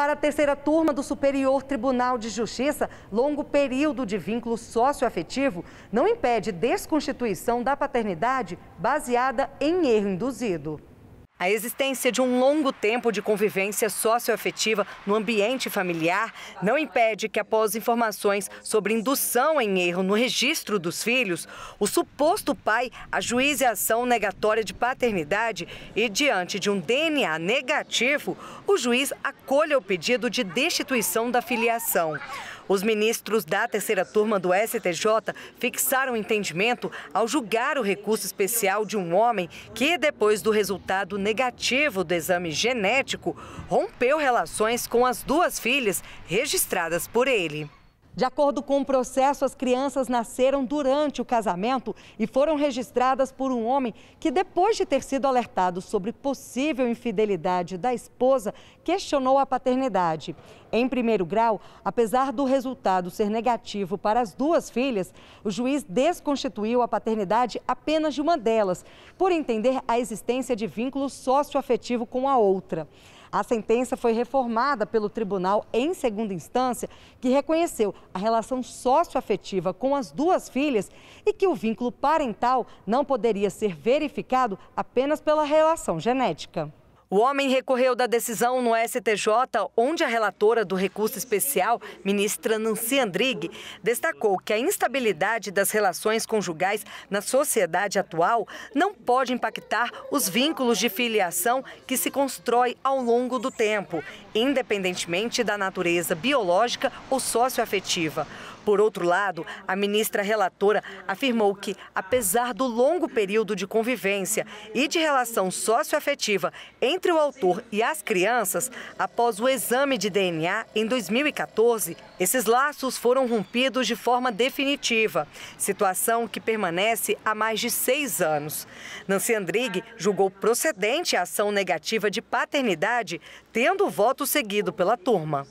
Para a terceira turma do Superior Tribunal de Justiça, longo período de vínculo socioafetivo não impede desconstituição da paternidade baseada em erro induzido. A existência de um longo tempo de convivência socioafetiva no ambiente familiar não impede que, após informações sobre indução em erro no registro dos filhos, o suposto pai ajuize a ação negatória de paternidade e, diante de um DNA negativo, o juiz acolha o pedido de destituição da filiação. Os ministros da terceira turma do STJ fixaram entendimento ao julgar o recurso especial de um homem que, depois do resultado negativo, negativo do exame genético, rompeu relações com as duas filhas registradas por ele. De acordo com o processo, as crianças nasceram durante o casamento e foram registradas por um homem que, depois de ter sido alertado sobre possível infidelidade da esposa, questionou a paternidade. Em primeiro grau, apesar do resultado ser negativo para as duas filhas, o juiz desconstituiu a paternidade apenas de uma delas, por entender a existência de vínculo socioafetivo com a outra. A sentença foi reformada pelo tribunal em segunda instância, que reconheceu a relação socioafetiva com as duas filhas e que o vínculo parental não poderia ser verificado apenas pela relação genética. O homem recorreu da decisão no STJ, onde a relatora do recurso especial, ministra Nancy Andrighi, destacou que a instabilidade das relações conjugais na sociedade atual não pode impactar os vínculos de filiação que se constrói ao longo do tempo, independentemente da natureza biológica ou socioafetiva. Por outro lado, a ministra relatora afirmou que, apesar do longo período de convivência e de relação socioafetiva entre o autor e as crianças, após o exame de DNA em 2014, esses laços foram rompidos de forma definitiva, situação que permanece há mais de seis anos. Nancy Andrighi julgou procedente a ação negativa de paternidade, tendo o voto seguido pela turma.